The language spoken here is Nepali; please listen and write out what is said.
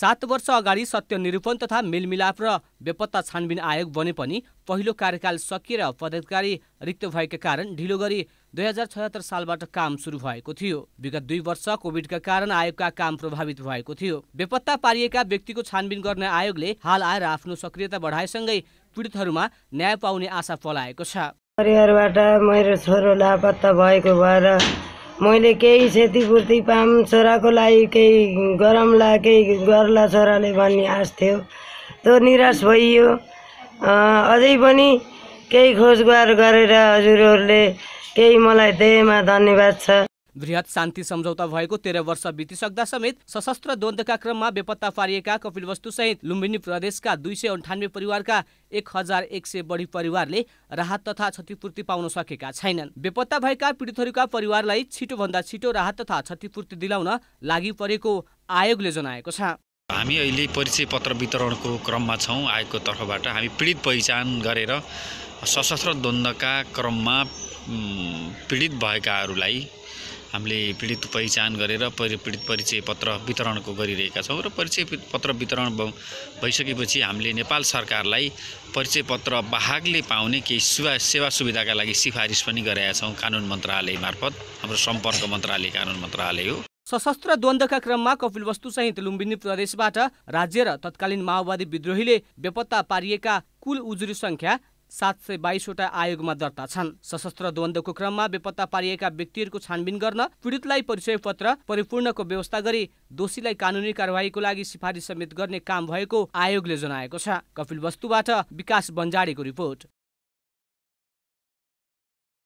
सात वर्ष अगाडि सत्य निरूपण तथा मेलमिलाप र बेपत्ता छानबिन आयोग बने पनि पहिलो कार्यकाल सकिएर पदाधिकारी रिक्त भएका कारण ढिलो गरी दुई हजार छयत्तर सालबाट काम सुरु भएको थियो विगत दुई वर्ष कोभिडका कारण आयोगका काम प्रभावित भएको थियो बेपत्ता पारिएका व्यक्तिको छानबिन गर्ने आयोगले हाल आएर आफ्नो सक्रियता बढाएसँगै पीडितहरूमा न्याय पाउने आशा पलाएको छ परिवारबाट मेरो छोरो लापत्ता भएको भएर मैले केही क्षतिपूर्ति पाम छोराको लागि केही गरमला केही गर्ला छोराले भन्ने आश थियो त्यो निराश भइयो अझै पनि केही खोजगार गरेर हजुरहरूले केही मलाई दिएमा धन्यवाद छ वृहत शान्ति सम्झौता भएको तेह्र वर्ष बितिसक्दा समेत सशस्त्र द्वन्द्वका क्रममा बेपत्ता पारिएका कपिलवस्तु सहित लुम्बिनी प्रदेशका दुई सय अन्ठानब्बे परिवारका एक हजार एक सय बढी परिवारले राहत तथा क्षतिपूर्ति पाउन सकेका छैनन् बेपत्ता भएका पीडितहरूका परिवारलाई छिटोभन्दा छिटो राहत तथा क्षतिपूर्ति दिलाउन लागि परेको आयोगले जनाएको छ हामी अहिले परिचय पत्र वितरणको क्रममा छौँ आयोगको तर्फबाट हामी पीडित पहिचान गरेर सशस्त्र द्वन्द्वका क्रममा पीडित भएकाहरूलाई हामीले पीडित पहिचान गरेर पीडित परिचय पत्र वितरणको गरिरहेका छौँ र परिचय पत्र वितरण भइसकेपछि हामीले नेपाल सरकारलाई परिचय पत्र बाहकले पाउने केही सुवा सेवा सुविधाका लागि सिफारिस पनि गरेका छौँ कानुन मन्त्रालय मार्फत हाम्रो सम्पर्क मन्त्रालय कानुन मन्त्रालय हो सशस्त्र द्वन्द्वका क्रममा कपिल वस्तुसहित लुम्बिनी प्रदेशबाट राज्य र तत्कालीन माओवादी विद्रोहीले बेपत्ता पारिएका कुल उजुरी सङ्ख्या सात सय बाइसवटा आयोगमा दर्ता छन् सशस्त्र द्वन्द्वको क्रममा बेपत्ता पारिएका व्यक्तिहरूको छानबिन गर्न पीडितलाई परिचय पत्र परिपूर्णको व्यवस्था गरी दोषीलाई कानुनी कारवाहीको लागि सिफारिस समेत गर्ने काम भएको आयोगले जनाएको छ कपिल वस्तुबाट विकास बन्जारीको रिपोर्ट